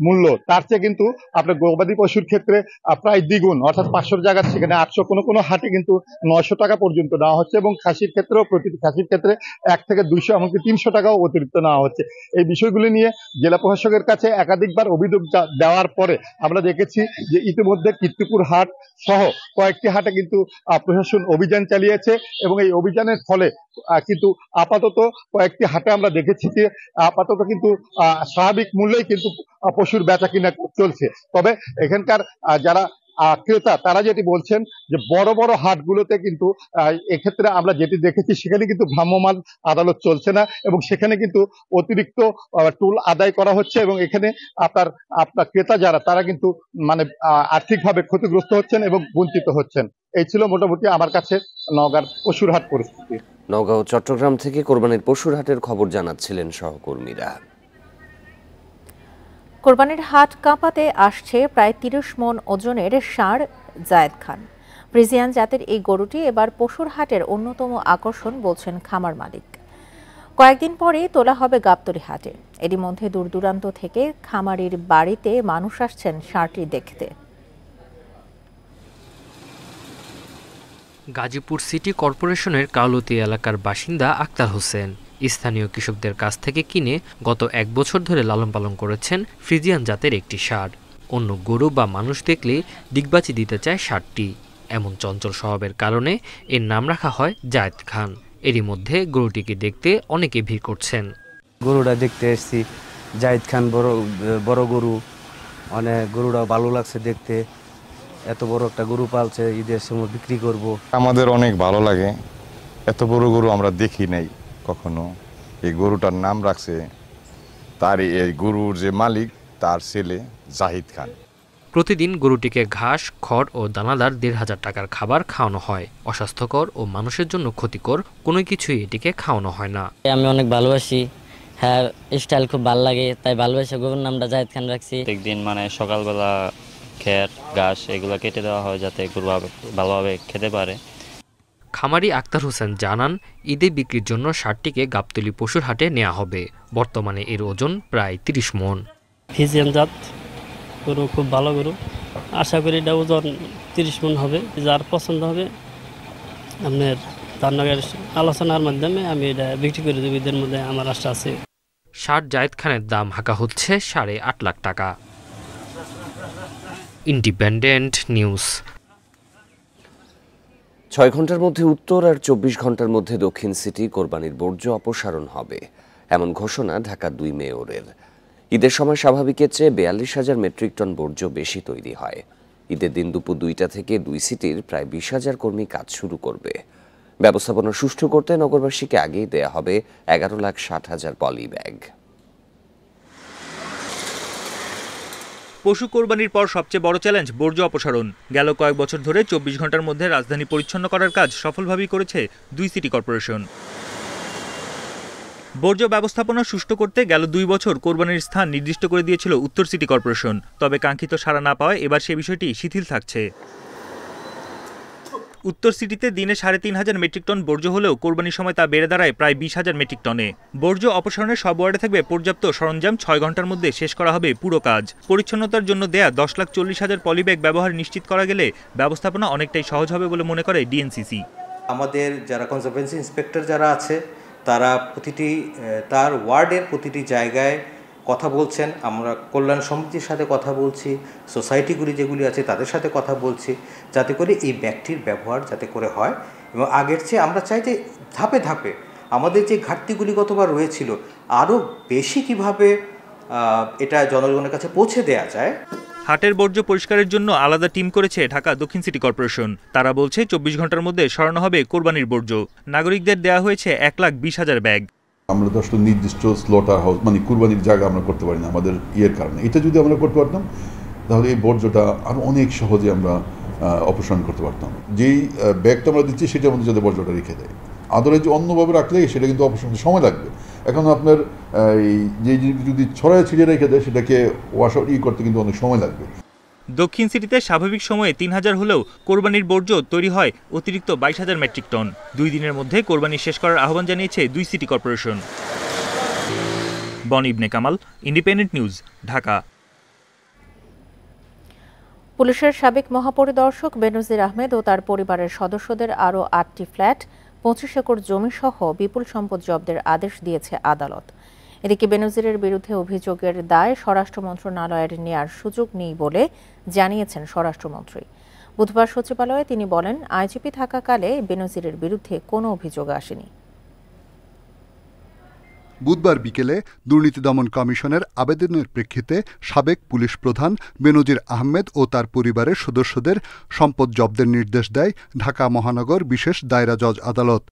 মূল্য তার চেয়ে কিন্তু আপনার গবাদি পশুর ক্ষেত্রে প্রায় দ্বিগুণ অর্থাৎ পাঁচশোর জায়গার সেখানে আটশো কোনো কোনো হাটে কিন্তু নয়শো টাকা পর্যন্ত নেওয়া হচ্ছে এবং খাসির ক্ষেত্রেও প্রতিটি খাসির ক্ষেত্রে এক থেকে দুইশো এমনকি তিনশো টাকাও অতিরিক্ত নেওয়া হচ্ছে এই বিষয়গুলি নিয়ে জেলা প্রশাসকের কাছে একাধিকবার অভিযোগ দেওয়ার পরে আমরা দেখেছি যে ইতিমধ্যে কীর্তিপুর হাট সহ কয়েকটি হাটে কিন্তু প্রশাসন অভিযান চালিয়েছে এবং এই অভিযানের ফলে কিন্তু আপাতত কয়েকটি হাটে আমরা দেখেছি যে আপাতত কিন্তু স্বাভাবিক মূল্যেই কিন্তু পশুর বেচা কিনা চলছে তবে এখানকার যারা ক্রেতা তারা যেটি বলছেন যে বড় বড় হাটগুলোতে কিন্তু এক্ষেত্রে আমরা যেটি দেখেছি সেখানে কিন্তু ভ্রাম্যমান আদালত চলছে না এবং সেখানে কিন্তু অতিরিক্ত টুল আদায় করা হচ্ছে এবং এখানে আপনার আপনার ক্রেতা যারা তারা কিন্তু মানে আর্থিকভাবে ক্ষতিগ্রস্ত হচ্ছেন এবং বঞ্চিত হচ্ছেন এই ছিল মোটামুটি আমার কাছে নওগাঁর পশুরহাট পরিস্থিতি নগাঁও চট্টগ্রাম থেকে কোরবানির পশুরহাটের খবর জানাচ্ছিলেন সহকর্মীরা কোরবানির হাট কাঁপাতে আসছে প্রায় তিরিশ মন ওজনের ষাঁড় জায়েদ খান ফ্রিজিয়ান জাতের এই গরুটি এবার পশুর হাটের অন্যতম আকর্ষণ বলছেন খামার মালিক কয়েকদিন পরে তোলা হবে গাবতরি হাটে এরই মধ্যে দূর দূরান্ত থেকে খামারির বাড়িতে মানুষ আসছেন ষাঁড়টি দেখতে গাজীপুর সিটি কর্পোরেশনের কালতি এলাকার বাসিন্দা আক্তার হোসেন স্থানীয় কৃষকদের কাছ থেকে কিনে গত এক বছর ধরে লালন পালন করেছেন ফ্রিজিয়ান জাতের একটি সার অন্য গরু বা মানুষ দেখলে দিগবাচি দিতে চায় সারটি এমন চঞ্চল স্বভাবের কারণে এর নাম রাখা হয় জায়েদ খান এরই মধ্যে গরুটিকে দেখতে অনেকে ভিড় করছেন গরুটা দেখতে এসছি জায়দ খান বড় বড় গরু অনেক মানে গরুটা ভালো লাগছে দেখতে এত বড় একটা গরু পালছে ঈদের সময় বিক্রি করব আমাদের অনেক ভালো লাগে এত বড় গরু আমরা দেখি নাই কখনো এই গরুটার নাম রাখছে তার এই গরুর যে মালিক তার ছেলে জাহিদ খান প্রতিদিন গরুটিকে ঘাস খড় ও দানাদার দেড় হাজার টাকার খাবার খাওয়ানো হয় অস্বাস্থ্যকর ও মানুষের জন্য ক্ষতিকর কোনো কিছুই এটিকে খাওয়ানো হয় না আমি অনেক ভালোবাসি হ্যাঁ স্টাইল খুব ভালো লাগে তাই ভালোবাসি গরুর নামটা জাহিদ খান রাখছি একদিন মানে সকালবেলা খের ঘাস এগুলো কেটে দেওয়া হয় যাতে গরু ভালোভাবে খেতে পারে খামারি আক্তার হোসেন জানান ঈদে বিক্রির জন্য ষাটটিকে গাবতলি পশুর হাটে নেওয়া হবে বর্তমানে এর ওজন প্রায় তিরিশ মন ফিজিয়ান গরু খুব ভালো গরু আশা করি এটা ওজন তিরিশ মন হবে যার পছন্দ হবে আপনার তার আলোচনার মাধ্যমে আমি এটা বিক্রি করে দেবো ঈদের মধ্যে আমার আশা আছে ষাট জায়দ খানের দাম হাঁকা হচ্ছে সাড়ে আট লাখ টাকা ইন্ডিপেন্ডেন্ট নিউজ ছয় ঘন্টার মধ্যে উত্তর আর চব্বিশ ঘন্টার মধ্যে দক্ষিণ সিটি কোরবানির বর্জ্য অপসারণ হবে এমন ঘোষণা ঢাকা দুই মেয়রের ঈদের সময় স্বাভাবিকের চেয়ে বেয়াল্লিশ হাজার মেট্রিক টন বর্জ্য বেশি তৈরি হয় ঈদের দিন দুপুর দুইটা থেকে দুই সিটির প্রায় বিশ হাজার কর্মী কাজ শুরু করবে ব্যবস্থাপনা সুষ্ঠু করতে নগরবাসীকে আগেই দেয়া হবে এগারো লাখ ষাট হাজার পলি ব্যাগ পশু কোরবানির পর সবচেয়ে বড় চ্যালেঞ্জ বর্জ্য অপসারণ গেল কয়েক বছর ধরে চব্বিশ ঘন্টার মধ্যে রাজধানী পরিচ্ছন্ন করার কাজ সফলভাবেই করেছে দুই সিটি কর্পোরেশন বর্জ্য ব্যবস্থাপনা সুষ্ঠু করতে গেল দুই বছর কোরবানির স্থান নির্দিষ্ট করে দিয়েছিল উত্তর সিটি কর্পোরেশন তবে কাঙ্ক্ষিত সাড়া না পাওয়ায় এবার সে বিষয়টি শিথিল থাকছে উত্তর সিটিতে দিনে সাড়ে তিন হাজার মেট্রিক টন বর্জ্য হলেও কোরবানির সময় তা বেড়ে দাঁড়ায় প্রায় বিশ হাজার মেট্রিক টনে বর্জ্য অপসারণের সব ওয়ার্ডে থাকবে পর্যাপ্ত সরঞ্জাম ছয় ঘন্টার মধ্যে শেষ করা হবে পুরো কাজ পরিচ্ছন্নতার জন্য দেয়া দশ লাখ চল্লিশ হাজার পলিব্যাগ ব্যবহার নিশ্চিত করা গেলে ব্যবস্থাপনা অনেকটাই সহজ হবে বলে মনে করে ডিএনসিসি আমাদের যারা কনজারভেন্সি ইন্সপেক্টর যারা আছে তারা প্রতিটি তার ওয়ার্ডের প্রতিটি জায়গায় কথা বলছেন আমরা কল্যাণ সমিতির সাথে কথা বলছি সোসাইটিগুলি যেগুলি আছে তাদের সাথে কথা বলছি যাতে করে এই ব্যাগটির ব্যবহার যাতে করে হয় এবং আগের চেয়ে আমরা চাই যে ধাপে ধাপে আমাদের যে ঘাটতিগুলি গতবার রয়েছিল আরও বেশি কিভাবে এটা জনগণের কাছে পৌঁছে দেয়া যায় হাটের বর্জ্য পরিষ্কারের জন্য আলাদা টিম করেছে ঢাকা দক্ষিণ সিটি কর্পোরেশন তারা বলছে চব্বিশ ঘন্টার মধ্যে সরানো হবে কোরবানির বর্জ্য নাগরিকদের দেয়া হয়েছে এক লাখ বিশ হাজার ব্যাগ আমরা তো আসলে নির্দিষ্ট স্লোটার হাউস মানে কুরবানির জায়গা আমরা করতে পারি না আমাদের ইয়ের কারণে এটা যদি আমরা করতে পারতাম তাহলে এই বর্জ্যটা আরও অনেক সহজে আমরা অপসারণ করতে পারতাম যেই ব্যাগটা আমরা দিচ্ছি সেটার মধ্যে যাতে বর্জ্যটা রেখে দেয় আদরে যে অন্যভাবে রাখলে সেটা কিন্তু অপসারণ সময় লাগবে এখন আপনার এই যে যদি ছড়ায় ছিঁড়ে রেখে দেয় সেটাকে ওয়াশ আউট ই করতে কিন্তু অনেক সময় লাগবে দক্ষিণ সিটিতে স্বাভাবিক সময়ে তিন হাজার হলেও কোরবানির বর্জ্য তৈরি হয় অতিরিক্ত বাইশ হাজার মেট্রিক টন দুই দিনের মধ্যে কোরবানি শেষ করার আহ্বান জানিয়েছে দুই সিটি কর্পোরেশন বন ইবনে কামাল ইন্ডিপেন্ডেন্ট নিউজ ঢাকা পুলিশের সাবেক মহাপরিদর্শক বেনজির আহমেদ ও তার পরিবারের সদস্যদের আরও আটটি ফ্ল্যাট পঁচিশ একর জমি সহ বিপুল সম্পদ জব্দের আদেশ দিয়েছে আদালত এদিকে বেনজিরের বিরুদ্ধে অভিযোগের দায় স্বরাষ্ট্র মন্ত্রণালয়ের নেওয়ার সুযোগ নেই বলে জানিয়েছেন স্বরাষ্ট্রমন্ত্রী বুধবার সচিবালয়ে তিনি বলেন আইজিপি থাকাকালে বেনজিরের বিরুদ্ধে কোনো অভিযোগ আসেনি বুধবার বিকেলে দুর্নীতি দমন কমিশনের আবেদনের প্রেক্ষিতে সাবেক পুলিশ প্রধান বেনজির আহমেদ ও তার পরিবারের সদস্যদের সম্পদ জব্দের নির্দেশ দেয় ঢাকা মহানগর বিশেষ দায়রা জজ আদালত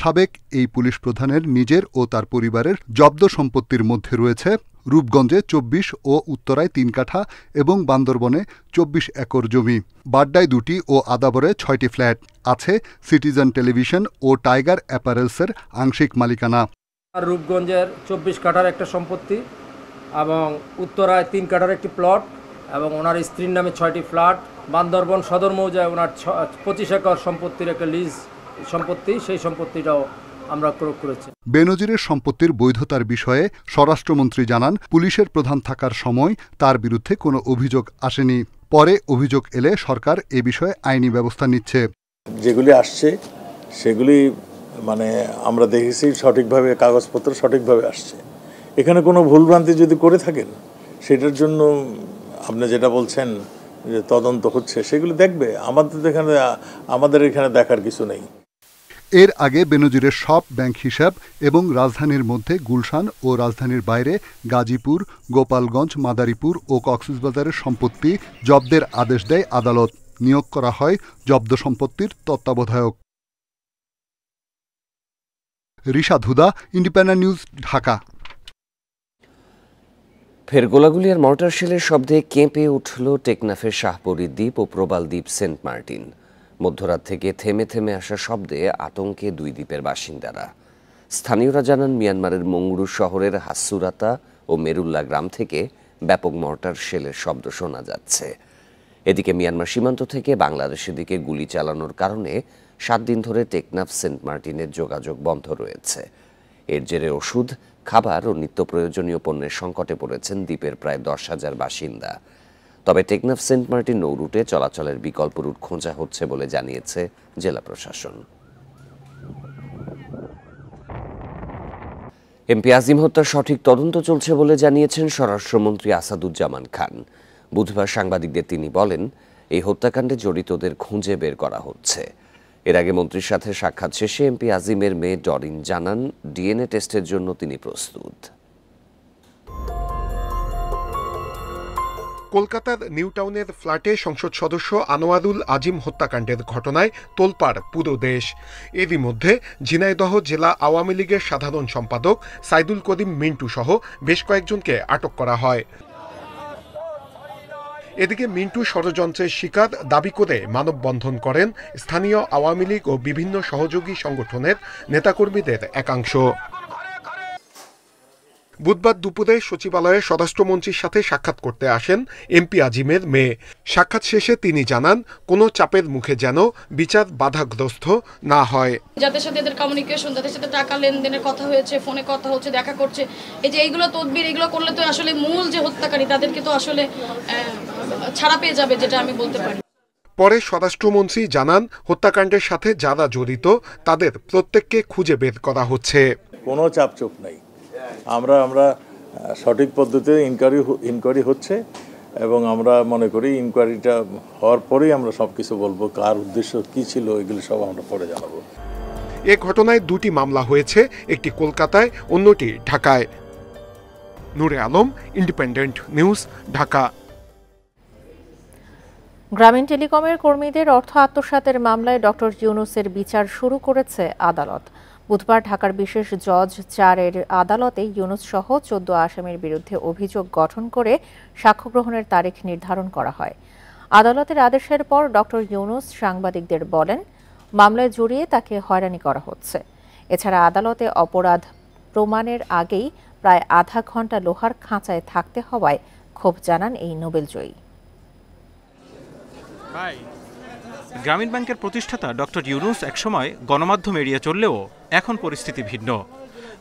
সাবেক এই পুলিশ প্রধানের নিজের ও তার পরিবারের জব্দ সম্পত্তির মধ্যে রয়েছে রূপগঞ্জে চব্বিশ ও উত্তরায় তিন কাঠা এবং বান্দরবনে চব্বিশ একর জমি বাড্ডায় দুটি ও আদাবরে ছয়টি ফ্ল্যাট আছে সিটিজেন টেলিভিশন ও টাইগার অ্যাপারেলসের আংশিক মালিকানা আর রূপগঞ্জের চব্বিশ কাঠার একটা সম্পত্তি এবং উত্তরায় তিন কাঠার একটি প্লট এবং ওনার স্ত্রীর নামে ছয়টি ফ্ল্যাট বান্দরবন সদর মৌজায় ওনার ছ পঁচিশ একর সম্পত্তির একটা লিজ সম্পত্তি সেই সম্পত্তিটাও আমরা প্রয়োগ করেছি বেনজিরের সম্পত্তির বৈধতার বিষয়ে স্বরাষ্ট্রমন্ত্রী জানান পুলিশের প্রধান থাকার সময় তার বিরুদ্ধে কোনো অভিযোগ আসেনি পরে অভিযোগ এলে সরকার এ বিষয়ে আইনি ব্যবস্থা নিচ্ছে যেগুলি আসছে সেগুলি মানে আমরা দেখেছি সঠিকভাবে কাগজপত্র সঠিকভাবে আসছে এখানে কোনো ভুলভ্রান্তি যদি করে থাকেন সেটার জন্য আপনি যেটা বলছেন যে তদন্ত হচ্ছে সেগুলি দেখবে আমাদের এখানে আমাদের এখানে দেখার কিছু নেই এর আগে বেনজিরের সব ব্যাংক হিসাব এবং রাজধানীর মধ্যে গুলশান ও রাজধানীর বাইরে গাজীপুর গোপালগঞ্জ মাদারীপুর ও কক্সবাজারের সম্পত্তি জব্দের আদেশ দেয় আদালত নিয়োগ করা হয় জব্দ সম্পত্তির তত্ত্বাবধায়ক রিশাদ ধুদা ইন্ডিপেন্ডেন্ট নিউজ ঢাকা ফের গোলাগুলি আর মর্টার শেলের শব্দে কেঁপে উঠল টেকনাফের শাহপুরী দ্বীপ ও প্রবাল দ্বীপ সেন্ট মার্টিন মধ্যরাত থেকে থেমে থেমে আসা শব্দে আতঙ্কে দুই দ্বীপের বাসিন্দারা স্থানীয়রা জানান মিয়ানমারের মংগুরু শহরের হাসুরাতা ও মেরুল্লা গ্রাম থেকে ব্যাপক মর্টার শেলের শব্দ শোনা যাচ্ছে এদিকে মিয়ানমার সীমান্ত থেকে বাংলাদেশের দিকে গুলি চালানোর কারণে সাত দিন ধরে টেকনাফ সেন্ট মার্টিনের যোগাযোগ বন্ধ রয়েছে এর জেরে ওষুধ খাবার ও নিত্য প্রয়োজনীয় পণ্যের সংকটে পড়েছেন দ্বীপের প্রায় দশ হাজার বাসিন্দা তবে টেকনাফ সেন্ট মার্টিন নৌ রুটে চলাচলের বিকল্প রুট খোঁজা হচ্ছে বলে জানিয়েছে জেলা প্রশাসন এমপি আজিম হত্যার সঠিক তদন্ত চলছে বলে জানিয়েছেন স্বরাষ্ট্রমন্ত্রী আসাদুজ্জামান খান বুধবার সাংবাদিকদের তিনি বলেন এই হত্যাকাণ্ডে জড়িতদের খুঁজে বের করা হচ্ছে এর আগে মন্ত্রীর সাথে সাক্ষাৎ শেষে এমপি আজিমের মেয়ে ডরিন জানান ডিএনএ টেস্টের জন্য তিনি প্রস্তুত কলকাতার নিউটাউনের ফ্ল্যাটে সংসদ সদস্য আনোয়ারুল আজিম হত্যাকাণ্ডের ঘটনায় তোলপাড় পুরো দেশ এরই মধ্যে ঝিনাইদহ জেলা আওয়ামী লীগের সাধারণ সম্পাদক সাইদুল করিম মিন্টু সহ বেশ কয়েকজনকে আটক করা হয় এদিকে মিন্টু ষড়যন্ত্রের শিকার দাবি করে মানববন্ধন করেন স্থানীয় আওয়ামী লীগ ও বিভিন্ন সহযোগী সংগঠনের নেতাকর্মীদের একাংশ বুধবার দুপুরে সচিবালয়ে স্বরাষ্ট্রমন্ত্রীর সাথে সাক্ষাৎ করতে আসেন এমপি আজিমের মেয়ে সাক্ষাৎ শেষে তিনি জানান কোনো চাপের মুখে যেন বিচার বাধাগ্রস্ত না হয় যাদের সাথে এদের কমিউনিকেশন যাদের সাথে টাকা লেনদেনের কথা হয়েছে ফোনে কথা হচ্ছে দেখা করছে এই যে এইগুলো তদবির এগুলো করলে তো আসলে মূল যে হত্যাকারী তাদেরকে তো আসলে ছাড়া পেয়ে যাবে যেটা আমি বলতে পারি পরে স্বরাষ্ট্রমন্ত্রী জানান হত্যাকাণ্ডের সাথে যারা জড়িত তাদের প্রত্যেককে খুঁজে বের করা হচ্ছে কোনো চাপচুপ নাই আমরা আমরা সঠিক পদ্ধতিতে ইনকোয়ারি ইনকোয়ারি হচ্ছে এবং আমরা মনে করি ইনকোয়ারিটা হওয়ার পরেই আমরা সব কিছু বলবো কার উদ্দেশ্য কি ছিল এগুলো সব আমরা পরে জানাবো এ ঘটনায় দুটি মামলা হয়েছে একটি কলকাতায় অন্যটি ঢাকায় নূরে আলম ইন্ডিপেন্ডেন্ট নিউজ ঢাকা গ্রামীণ টেলিকমের কর্মীদের অর্থ আত্মসাতের মামলায় ডক্টর ইউনুসের বিচার শুরু করেছে আদালত বুধবার ঢাকার বিশেষ জজ চারের আদালতে ইউনুস সহ চোদ্দ আসামির বিরুদ্ধে অভিযোগ গঠন করে সাক্ষ্য গ্রহণের তারিখ নির্ধারণ করা হয় আদালতের আদেশের পর ডক্টর ইউনুস সাংবাদিকদের বলেন মামলায় জড়িয়ে তাকে হয়রানি করা হচ্ছে এছাড়া আদালতে অপরাধ প্রমাণের আগেই প্রায় আধা ঘন্টা লোহার খাঁচায় থাকতে হওয়ায় ক্ষোভ জানান এই নোবেলজয়ী গ্রামীণ ব্যাংকের প্রতিষ্ঠাতা ডক্টর ইউনুস একসময় গণমাধ্যম এড়িয়ে চললেও এখন পরিস্থিতি ভিন্ন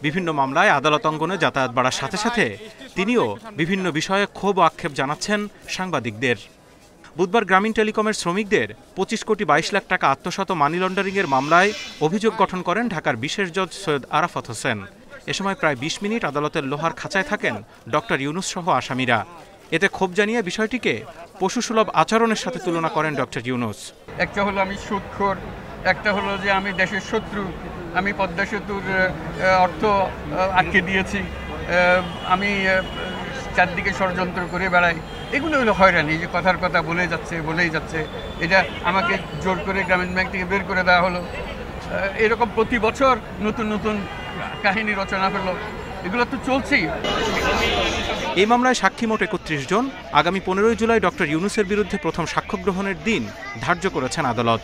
বিভিন্ন মামলায় আদালত অঙ্গনে যাতায়াত বাড়ার সাথে সাথে তিনিও বিভিন্ন বিষয়ে ক্ষোভ আক্ষেপ জানাচ্ছেন সাংবাদিকদের বুধবার গ্রামীণ টেলিকমের শ্রমিকদের পঁচিশ কোটি বাইশ লাখ টাকা আত্মসাত মানি লন্ডারিংয়ের মামলায় অভিযোগ গঠন করেন ঢাকার বিশেষ জজ সৈয়দ আরাফাত হোসেন এ সময় প্রায় বিশ মিনিট আদালতের লোহার খাঁচায় থাকেন ডক্টর ইউনুস সহ আসামিরা এতে ক্ষোভ জানিয়ে বিষয়টিকে পশুসুলভ আচরণের সাথে তুলনা করেন ডক্টর ইউনুস একটা হলো আমি সুৎখোর একটা হলো যে আমি দেশের শত্রু আমি পদ্মা সেতুর অর্থ আটকে দিয়েছি আমি চারদিকে ষড়যন্ত্র করে বেড়াই এগুলো হলো হয়রানি যে কথার কথা বলে যাচ্ছে বলেই যাচ্ছে এটা আমাকে জোর করে গ্রামীণ ব্যাংক থেকে বের করে দেওয়া হলো এরকম প্রতি বছর নতুন নতুন কাহিনী রচনা হলো এগুলো তো চলছেই এই মামলায় সাক্ষী মোট একত্রিশ জন আগামী পনেরোই জুলাই ডক্টর ইউনুসের বিরুদ্ধে প্রথম সাক্ষ্য গ্রহণের দিন ধার্য করেছেন আদালত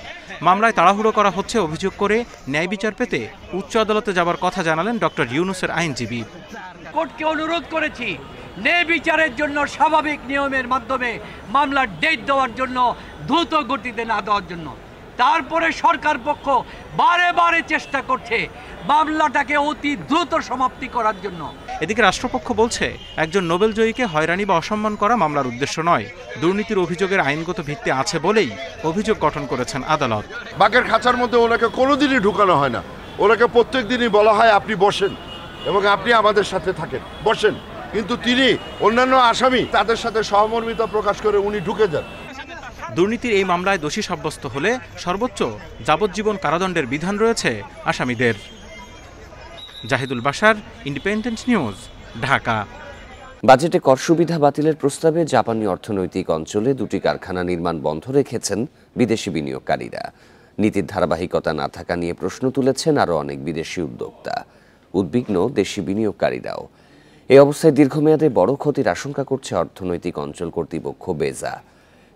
মামলায় তাড়াহুড়ো করা হচ্ছে অভিযোগ করে ন্যায় বিচার পেতে উচ্চ আদালতে যাবার কথা জানালেন ডক্টর ইউনুসের আইনজীবী কোর্টকে অনুরোধ করেছি ন্যায় বিচারের জন্য স্বাভাবিক নিয়মের মাধ্যমে মামলার ডেট দেওয়ার জন্য দ্রুত গতিতে না দেওয়ার জন্য তারপরে সরকার পক্ষ বারে বারে চেষ্টা করছে মামলাটাকে অতি দ্রুত সমাপ্তি করার জন্য এদিকে রাষ্ট্রপক্ষ বলছে একজন নোবেল জয়ীকে হয়রানি বা অসম্মান করা মামলার উদ্দেশ্য নয় দুর্নীতির অভিযোগের আইনগত ভিত্তি আছে বলেই অভিযোগ গঠন করেছেন আদালত বাঘের খাঁচার মধ্যে ওনাকে কোনোদিনই ঢুকানো হয় না ওনাকে প্রত্যেক দিনই বলা হয় আপনি বসেন এবং আপনি আমাদের সাথে থাকেন বসেন কিন্তু তিনি অন্যান্য আসামি তাদের সাথে সহমর্মিতা প্রকাশ করে উনি ঢুকে যান দুর্নীতির এই মামলায় দোষী সাব্যস্ত হলে সর্বোচ্চ যাবজ্জীবন কারাদণ্ডের বিধান রয়েছে আসামিদের জাহিদুল বাসার ইন্ডিপেন্ডেন্ট নিউজ ঢাকা বাজেটে কর সুবিধা বাতিলের প্রস্তাবে জাপানি অর্থনৈতিক অঞ্চলে দুটি কারখানা নির্মাণ বন্ধ রেখেছেন বিদেশি বিনিয়োগকারীরা নীতির ধারাবাহিকতা না থাকা নিয়ে প্রশ্ন তুলেছেন আরও অনেক বিদেশি উদ্যোক্তা উদ্বিগ্ন দেশি বিনিয়োগকারীরাও এ অবস্থায় দীর্ঘমেয়াদে বড় ক্ষতির আশঙ্কা করছে অর্থনৈতিক অঞ্চল কর্তৃপক্ষ বেজা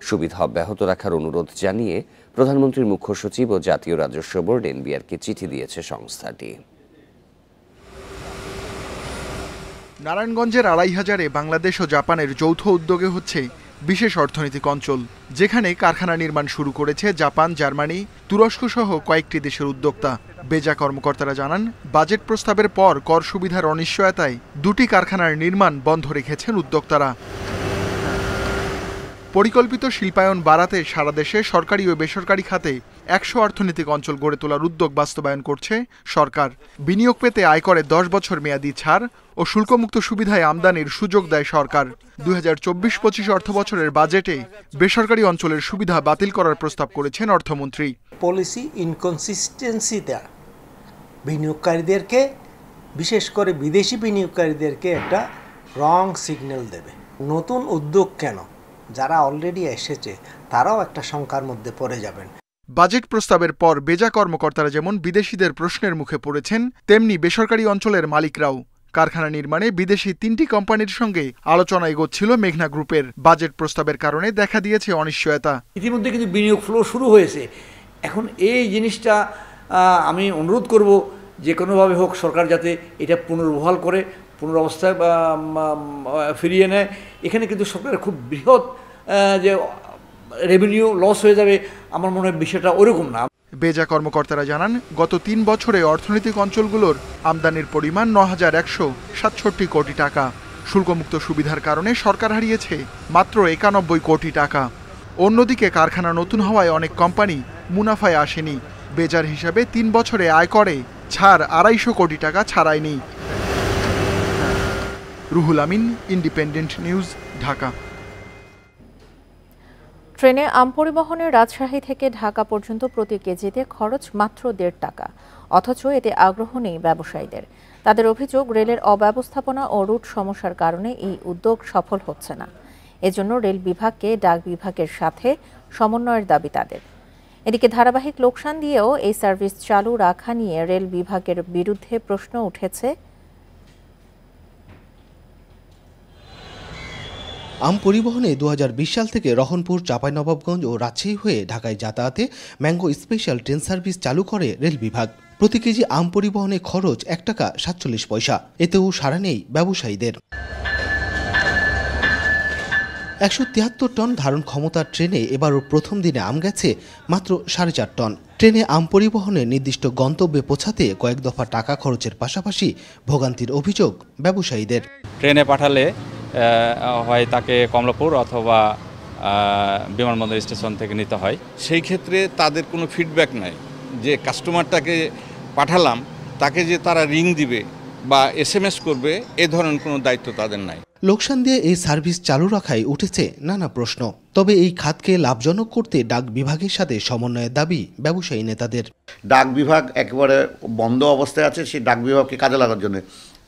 সুবিধা অব্যাহত রাখার অনুরোধ জানিয়ে প্রধানমন্ত্রীর মুখ্য সচিব ও জাতীয় রাজস্ব বোর্ড এনবিআরকে চিঠি দিয়েছে সংস্থাটি নারায়ণগঞ্জের আড়াই হাজারে বাংলাদেশ ও জাপানের যৌথ উদ্যোগে হচ্ছে বিশেষ অর্থনৈতিক অঞ্চল যেখানে কারখানা নির্মাণ শুরু করেছে জাপান জার্মানি তুরস্ক সহ কয়েকটি দেশের উদ্যোক্তা বেজা কর্মকর্তারা জানান বাজেট প্রস্তাবের পর কর সুবিধার অনিশ্চয়তায় দুটি কারখানার নির্মাণ বন্ধ রেখেছেন উদ্যোক্তারা পরিকল্পিত শিল্পায়ন বাড়াতে সারা দেশে সরকারি ও বেসরকারি খাতে একশো অর্থনৈতিক অঞ্চল গড়ে তোলার উদ্যোগ বাস্তবায়ন করছে সরকার বিনিয়োগ পেতে আয়করে দশ বছর মেয়াদি ছাড় ও শুল্কমুক্ত সুবিধায় আমদানির সুযোগ দেয় সরকার দুই হাজার চব্বিশ পঁচিশ অর্থ বছরের বাজেটে বেসরকারি অঞ্চলের সুবিধা বাতিল করার প্রস্তাব করেছেন অর্থমন্ত্রী পলিসি ইনকনসিস্টেন্সি দেয়া বিনিয়োগকারীদেরকে বিশেষ করে বিদেশি বিনিয়োগকারীদেরকে একটা রং সিগন্যাল দেবে নতুন উদ্যোগ কেন যারা অলরেডি এসেছে তারাও একটা শঙ্কার মধ্যে পড়ে যাবেন বাজেট প্রস্তাবের পর বেজা কর্মকর্তারা যেমন বিদেশিদের প্রশ্নের মুখে পড়েছেন তেমনি বেসরকারি অঞ্চলের মালিকরাও কারখানা নির্মাণে বিদেশি তিনটি কোম্পানির সঙ্গে আলোচনা এগোচ্ছিল মেঘনা গ্রুপের বাজেট প্রস্তাবের কারণে দেখা দিয়েছে অনিশ্চয়তা ইতিমধ্যে কিন্তু বিনিয়োগ ফ্লো শুরু হয়েছে এখন এই জিনিসটা আমি অনুরোধ করব যে কোনোভাবে হোক সরকার যাতে এটা পুনর্বহাল করে পুনরবস্থায় ফিরিয়ে নেয় এখানে কিন্তু সরকারের খুব বৃহৎ যে রেভিনিউ লস হয়ে যাবে আমার মনে হয় বিষয়টা ওরকম না বেজা কর্মকর্তারা জানান গত তিন বছরে অর্থনৈতিক অঞ্চলগুলোর আমদানির পরিমাণ ন হাজার একশো সাতষট্টি কোটি টাকা শুল্কমুক্ত সুবিধার কারণে সরকার হারিয়েছে মাত্র একানব্বই কোটি টাকা অন্যদিকে কারখানা নতুন হওয়ায় অনেক কোম্পানি মুনাফায় আসেনি বেজার হিসাবে তিন বছরে আয় করে ছাড় আড়াইশো কোটি টাকা ছাড়ায়নি রুহুল আমিন ইন্ডিপেন্ডেন্ট নিউজ ঢাকা ট্রেনে আম পরিবহনে রাজশাহী থেকে ঢাকা পর্যন্ত প্রতি কেজিতে খরচ মাত্র দেড় টাকা অথচ এতে আগ্রহ নেই ব্যবসায়ীদের তাদের অভিযোগ রেলের অব্যবস্থাপনা ও রুট সমস্যার কারণে এই উদ্যোগ সফল হচ্ছে না এজন্য রেল বিভাগকে ডাক বিভাগের সাথে সমন্বয়ের দাবি তাদের এদিকে ধারাবাহিক লোকসান দিয়েও এই সার্ভিস চালু রাখা নিয়ে রেল বিভাগের বিরুদ্ধে প্রশ্ন উঠেছে আম পরিবহনে দু সাল থেকে রহনপুর চাঁপাইনবাবগঞ্জ ও রাজশাহী হয়ে ঢাকায় যাতায়াতে ম্যাঙ্গো স্পেশাল ট্রেন সার্ভিস চালু করে রেল বিভাগ প্রতি কেজি আম পরিবহনে খরচ এক টাকা সাতচল্লিশ পয়সা এতেও সাড়া নেই ব্যবসায়ীদের একশো তিয়াত্তর টন ধারণ ক্ষমতার ট্রেনে এবারও প্রথম দিনে আম গেছে মাত্র সাড়ে চার টন ট্রেনে আম পরিবহনে নির্দিষ্ট গন্তব্যে পৌঁছাতে কয়েক দফা টাকা খরচের পাশাপাশি ভোগান্তির অভিযোগ ব্যবসায়ীদের ট্রেনে পাঠালে হয় তাকে কমলাপুর অথবা বিমানবন্দর স্টেশন থেকে নিতে হয় সেই ক্ষেত্রে তাদের কোনো ফিডব্যাক নাই যে কাস্টমারটাকে পাঠালাম তাকে যে তারা রিং দিবে বা এস করবে এ ধরনের কোনো দায়িত্ব তাদের নাই লোকসান দিয়ে এই সার্ভিস চালু রাখায় উঠেছে নানা প্রশ্ন তবে এই খাতকে লাভজনক করতে ডাক বিভাগের সাথে সমন্বয়ের দাবি ব্যবসায়ী নেতাদের ডাক বিভাগ একেবারে বন্ধ অবস্থায় আছে সেই ডাক বিভাগকে কাজে লাগার জন্য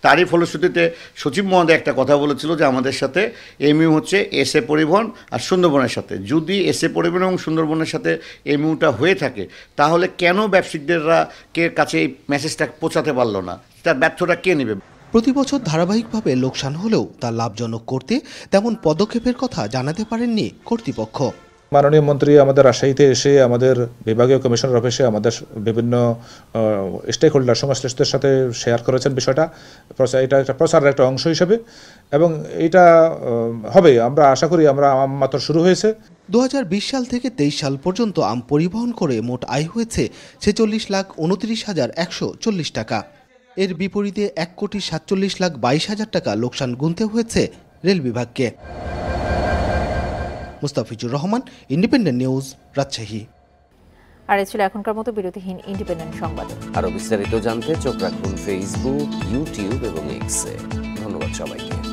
তারই ফলশ্রুতিতে সচিব মহোদয় একটা কথা বলেছিল যে আমাদের সাথে এমইউ হচ্ছে এসএ পরিবহন আর সুন্দরবনের সাথে যদি এসএ পরিবহন এবং সুন্দরবনের সাথে এমইউটা হয়ে থাকে তাহলে কেন ব্যবসায়িকদেররা কে কাছে এই মেসেজটা পৌঁছাতে পারলো না তার ব্যর্থটা কে নেবে প্রতি বছর ধারাবাহিকভাবে লোকসান হলেও তা লাভজনক করতে তেমন পদক্ষেপের কথা জানাতে পারেননি কর্তৃপক্ষ মাননীয় মন্ত্রী আমাদের রাজশাহীতে এসে আমাদের বিভাগীয় কমিশনার অফিসে আমাদের বিভিন্ন স্টেক হোল্ডার সংশ্লিষ্টদের সাথে শেয়ার করেছেন বিষয়টা এটা একটা প্রচারের একটা অংশ হিসেবে এবং এটা হবে আমরা আশা করি আমরা আম মাত্র শুরু হয়েছে দু সাল থেকে তেইশ সাল পর্যন্ত আম পরিবহন করে মোট আয় হয়েছে ছেচল্লিশ লাখ উনত্রিশ হাজার একশো চল্লিশ টাকা এর বিপরীতে এক কোটি সাতচল্লিশ লাখ বাইশ হাজার টাকা লোকসান গুনতে হয়েছে রেল বিভাগকে মুস্তাফিজুর রহমান ইন্ডিপেন্ডেন্ট নিউজ রাজশাহী আর এ ছিল এখনকার মতো বিরতিহীন ইন্ডিপেন্ডেন্ট সংবাদ আরও বিস্তারিত জানতে চোখ রাখুন ফেসবুক ইউটিউব এবং এক্সে ধন্যবাদ সবাইকে